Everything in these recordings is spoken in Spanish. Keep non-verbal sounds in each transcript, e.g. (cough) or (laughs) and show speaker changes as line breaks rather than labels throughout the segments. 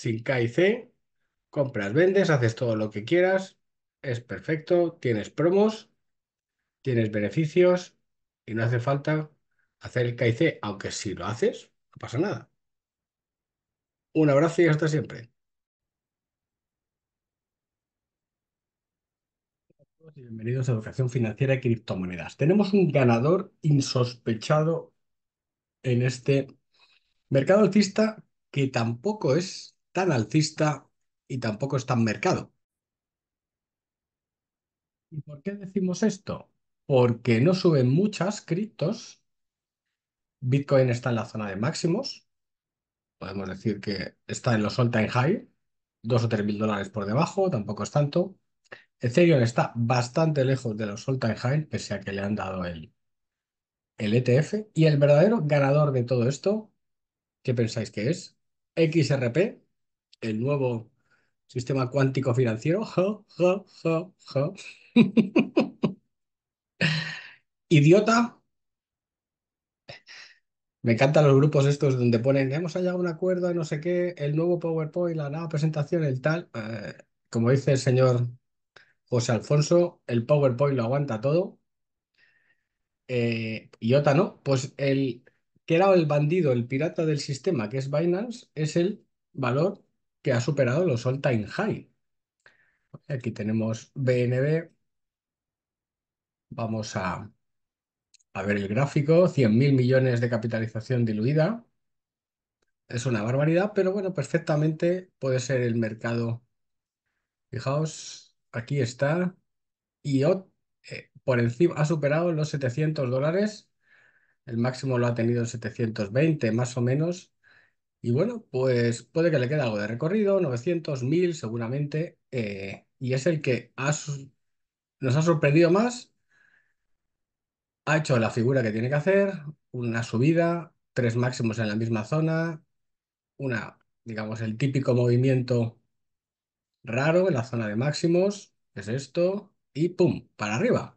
sin K C, compras, vendes, haces todo lo que quieras, es perfecto, tienes promos, tienes beneficios y no hace falta hacer el K aunque si lo haces, no pasa nada. Un abrazo y hasta siempre. Bienvenidos a Educación Financiera y Criptomonedas. Tenemos un ganador insospechado en este mercado alcista que tampoco es alcista y tampoco está en mercado. ¿Y por qué decimos esto? Porque no suben muchas criptos. Bitcoin está en la zona de máximos. Podemos decir que está en los all-time high, dos o tres mil dólares por debajo, tampoco es tanto. Ethereum está bastante lejos de los all-time high, pese a que le han dado el, el ETF. Y el verdadero ganador de todo esto, ¿qué pensáis que es? XRP, el nuevo sistema cuántico financiero. (laughs) Idiota. Me encantan los grupos estos donde ponen, hemos hallado un acuerdo, no sé qué, el nuevo PowerPoint, la nueva presentación, el tal. Eh, como dice el señor José Alfonso, el PowerPoint lo aguanta todo. Eh, idiota, no, pues el que era el bandido, el pirata del sistema, que es Binance, es el valor que ha superado los all-time high. Aquí tenemos BNB. Vamos a, ver el gráfico. 100.000 millones de capitalización diluida. Es una barbaridad, pero bueno, perfectamente puede ser el mercado. Fijaos, aquí está. Y eh, por encima ha superado los 700 dólares. El máximo lo ha tenido en 720 más o menos. Y bueno, pues puede que le quede algo de recorrido, 900, 1000 seguramente, eh, y es el que nos ha sorprendido más. Ha hecho la figura que tiene que hacer, una subida, tres máximos en la misma zona, una, digamos, el típico movimiento raro en la zona de máximos, es esto, y ¡pum! para arriba.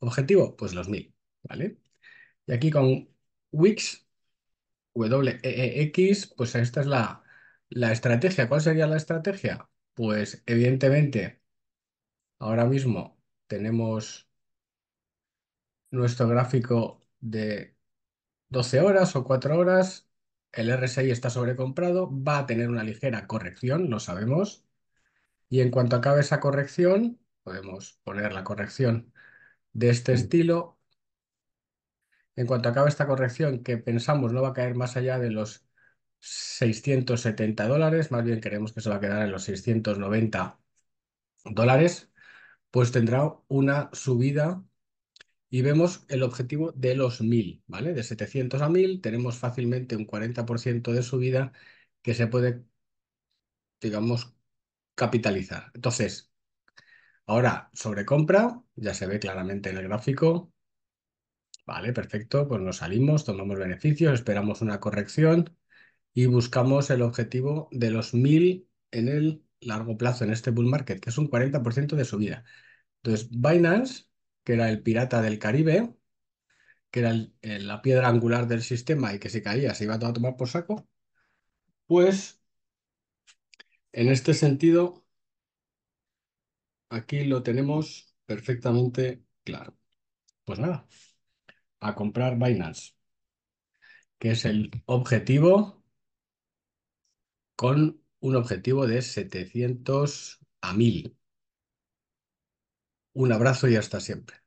Objetivo, pues los 1000, ¿vale? Y aquí con Wix WEEX, pues esta es la, la estrategia. ¿Cuál sería la estrategia? Pues evidentemente, ahora mismo tenemos nuestro gráfico de 12 horas o 4 horas. El RSI está sobrecomprado, va a tener una ligera corrección, lo sabemos. Y en cuanto acabe esa corrección, podemos poner la corrección de este estilo en cuanto acabe esta corrección, que pensamos no va a caer más allá de los 670 dólares, más bien queremos que se va a quedar en los 690 dólares, pues tendrá una subida y vemos el objetivo de los 1000, ¿vale? De 700 a 1000 tenemos fácilmente un 40% de subida que se puede, digamos, capitalizar. Entonces, ahora sobre compra, ya se ve claramente en el gráfico, Vale, perfecto. Pues nos salimos, tomamos beneficios, esperamos una corrección y buscamos el objetivo de los 1000 en el largo plazo, en este bull market, que es un 40% de subida. Entonces, Binance, que era el pirata del Caribe, que era la piedra angular del sistema y que si caía se iba a tomar por saco, pues en este sentido, aquí lo tenemos perfectamente claro. Pues nada a comprar Binance, que es el objetivo con un objetivo de 700 a 1000. Un abrazo y hasta siempre.